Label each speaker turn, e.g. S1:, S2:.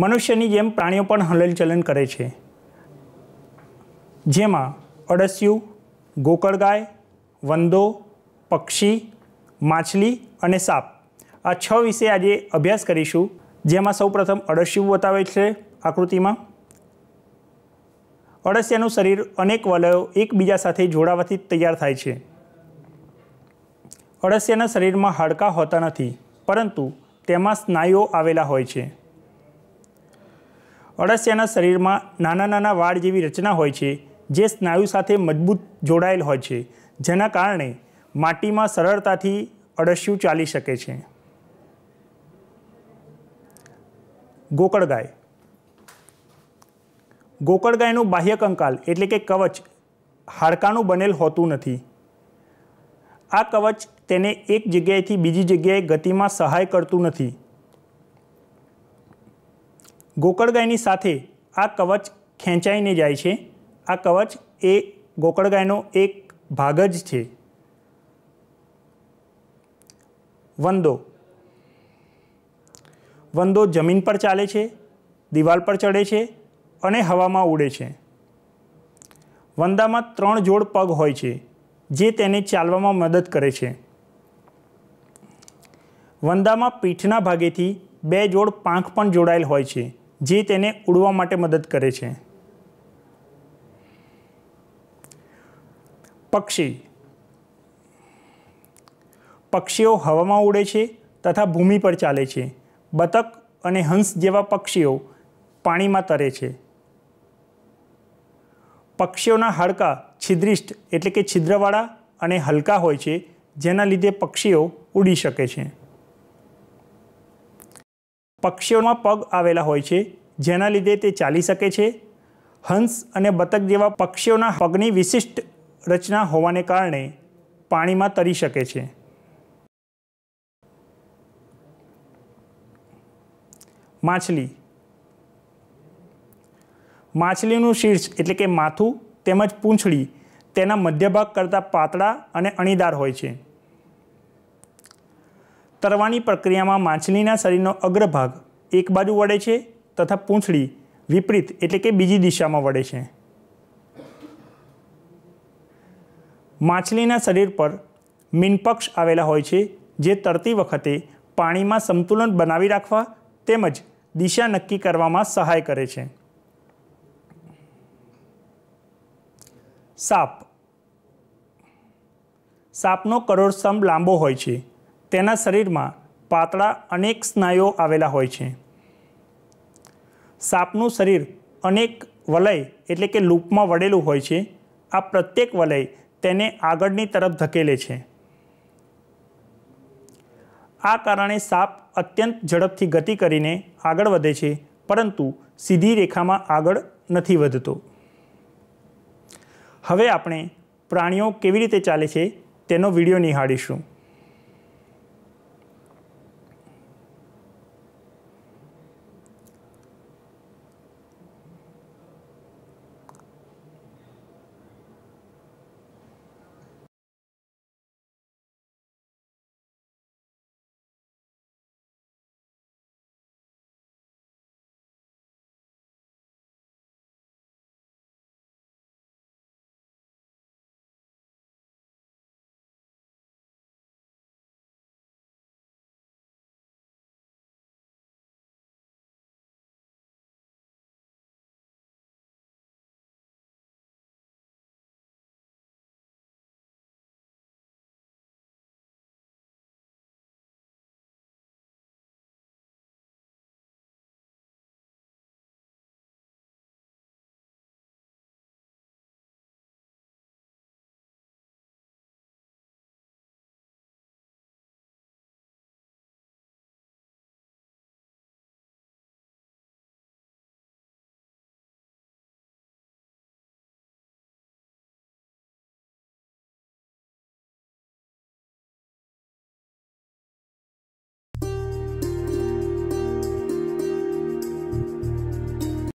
S1: મનુષ્યની જેમ પ્રાણીઓ પણ હલનચલન કરે છે જેમાં અડસિયું ગોકળગાય વંદો પક્ષી માછલી અને સાપ આ છ વિશે આજે અભ્યાસ કરીશું જેમાં સૌપ્રથમ અડસિયું બતાવે છે આકૃતિમાં અળસિયાનું શરીર અનેક વલયો એકબીજા સાથે જોડાવાથી તૈયાર થાય છે અળસિયાના શરીરમાં હાડકાં હોતા નથી પરંતુ તેમાં સ્નાયુઓ આવેલા હોય છે અળસિયાના શરીરમાં નાના નાના વાળ જેવી રચના હોય છે જે સ્નાયુ સાથે મજબૂત જોડાયેલ હોય છે જેના કારણે માટીમાં સરળતાથી અળસિયું ચાલી શકે છે ગોકળગાય ગોકળગાયનું બાહ્ય કંકાલ એટલે કે કવચ હાડકાનું બનેલ હોતું નથી આ કવચ તેને એક જગ્યાએથી બીજી જગ્યાએ ગતિમાં સહાય કરતું નથી ગોકળગાયની સાથે આ કવચ ખેંચાઈને જાય છે આ કવચ એ ગોકળગાયનો એક ભાગ જ છે વંદો વંદો જમીન પર ચાલે છે દિવાલ પર ચડે છે અને હવામાં ઉડે છે વંદામાં ત્રણ જોડ પગ હોય છે જે તેને ચાલવામાં મદદ કરે છે વંદામાં પીઠના ભાગેથી બે જોડ પાંખ પણ જોડાયેલ હોય છે જે તેને ઉડવા માટે મદદ કરે છે પક્ષી પક્ષીઓ હવામાં ઉડે છે તથા ભૂમિ પર ચાલે છે બતક અને હંસ જેવા પક્ષીઓ પાણીમાં તરે છે પક્ષીઓના હાડકાં છિદ્રિષ્ટ એટલે કે છિદ્રવાળા અને હલકા હોય છે જેના લીધે પક્ષીઓ ઉડી શકે છે પક્ષીઓમાં પગ આવેલા હોય છે જેના લીધે તે ચાલી શકે છે હંસ અને બતક જેવા પક્ષીઓના પગની વિશિષ્ટ રચના હોવાને કારણે પાણીમાં તરી શકે છે માછલી માછલીનું શીર્ષ એટલે કે માથું તેમજ પૂંછડી તેના મધ્યભાગ કરતાં પાતળા અને અણીદાર હોય છે તરવાની પ્રક્રિયામાં માછલીના શરીરનો અગ્રભાગ એક બાજુ વળે છે તથા પૂંછડી વિપરીત એટલે કે બીજી દિશામાં વળે છે માછલીના શરીર પર મીનપક્ષ આવેલા હોય છે જે તરતી વખતે પાણીમાં સંતુલન બનાવી રાખવા તેમજ દિશા નક્કી કરવામાં સહાય કરે છે સાપ સાપનો કરોડસ્તંભ લાંબો હોય છે તેના શરીરમાં પાતળા અનેક સ્નાયુઓ આવેલા હોય છે સાપનું શરીર અનેક વલય એટલે કે લૂપમાં વળેલું હોય છે આ પ્રત્યેક વલય તેને આગળની તરફ ધકેલે છે આ કારણે સાપ અત્યંત ઝડપથી ગતિ કરીને આગળ વધે છે પરંતુ સીધી રેખામાં આગળ નથી વધતો હવે આપણે પ્રાણીઓ કેવી રીતે ચાલે છે તેનો વિડીયો નિહાળીશું